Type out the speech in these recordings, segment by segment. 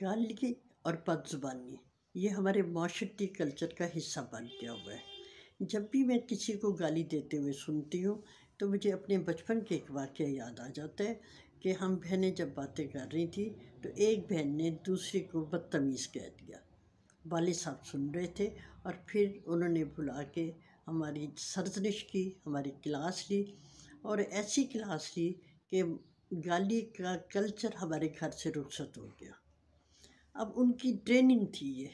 गालगी और बदज़ुबानी ये हमारे माशर्ती कल्चर का हिस्सा बन गया हुआ है जब भी मैं किसी को गाली देते हुए सुनती हूँ तो मुझे अपने बचपन के एक वाक्य याद आ जाता है कि हम बहनें जब बातें कर रही थी तो एक बहन ने दूसरी को बदतमीज़ कह दिया वाले साहब सुन रहे थे और फिर उन्होंने बुला के हमारी सरजनिश की हमारी क्लास ली और ऐसी क्लास ली कि गाली का कल्चर हमारे घर से रुखसत हो गया अब उनकी ट्रेनिंग थी ये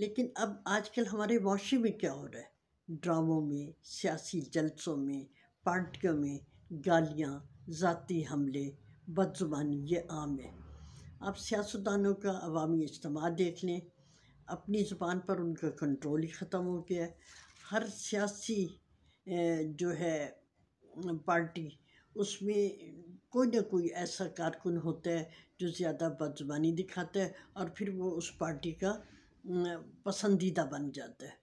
लेकिन अब आजकल हमारे वाशी में क्या हो रहा है ड्रामों में सियासी जलसों में पार्टियों में गालियाँ ज़ाती हमले बदजुबानी ये आम है आप सियासतदानों का अवामी इज्तम देख लें अपनी ज़ुबान पर उनका कंट्रोल ही ख़त्म हो गया हर सियासी जो है पार्टी उसमें कोई ना कोई ऐसा कारकुन होता है जो ज़्यादा बदजबानी दिखाता है और फिर वो उस पार्टी का पसंदीदा बन जाता है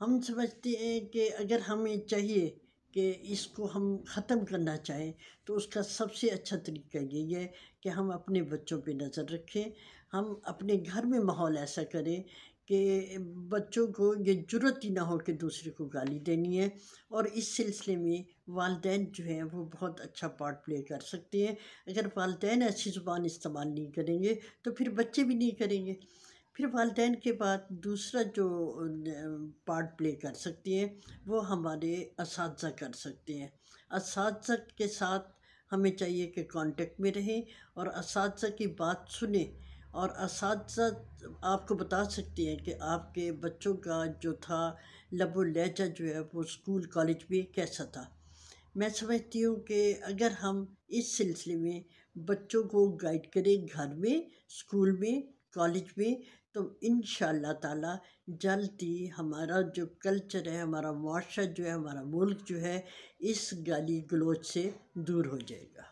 हम समझते हैं कि अगर हमें चाहिए कि इसको हम ख़त्म करना चाहें तो उसका सबसे अच्छा तरीका यही है कि हम अपने बच्चों पे नज़र रखें हम अपने घर में माहौल ऐसा करें कि बच्चों को ये ज़रूरत ही ना हो कि दूसरे को गाली देनी है और इस सिलसिले में वालदे जो हैं वो बहुत अच्छा पार्ट प्ले कर सकते हैं अगर वालदे ऐसी ज़ुबान इस्तेमाल नहीं करेंगे तो फिर बच्चे भी नहीं करेंगे फिर वालदे के बाद दूसरा जो पार्ट प्ले कर सकते हैं वो हमारे इस कर सकते हैं इस के साथ हमें चाहिए कि कांटेक्ट में रहें और इस की बात सुने और इस आपको बता सकती हैं कि आपके बच्चों का जो था लबो लहजा जो है वो स्कूल कॉलेज में कैसा था मैं समझती हूँ कि अगर हम इस सिलसिले में बच्चों को गाइड करें घर में स्कूल में कॉलेज में तो इन ताला जल्द ही हमारा जो कल्चर है हमारा मुआरा जो है हमारा मुल्क जो है इस गाली गलोच से दूर हो जाएगा